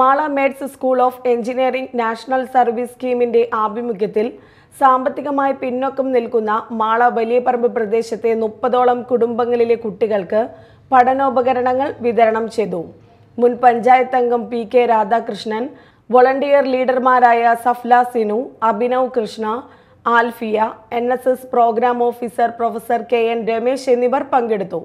Mala mets school of engineering national service സ്കീമിന്റെ ആഭിമുഖ്യത്തിൽ സാമ്പത്തികമായി പിന്നോക്കം നിൽക്കുന്ന മാള വലിയപറമ്പ് പ്രദേശത്തെ മുപ്പതോളം കുടുംബങ്ങളിലെ കുട്ടികൾക്ക് പഠനോപകരണങ്ങൾ വിതരണം ചെയ്തു മുൻ പഞ്ചായത്ത് അംഗം പി കെ രാധാകൃഷ്ണൻ വോളണ്ടിയർ ലീഡർമാരായ Safla Sinu Abhinav Krishna Alfiya N program officer professor K N Ramesh എന്നിവർ പങ്കെടുത്തു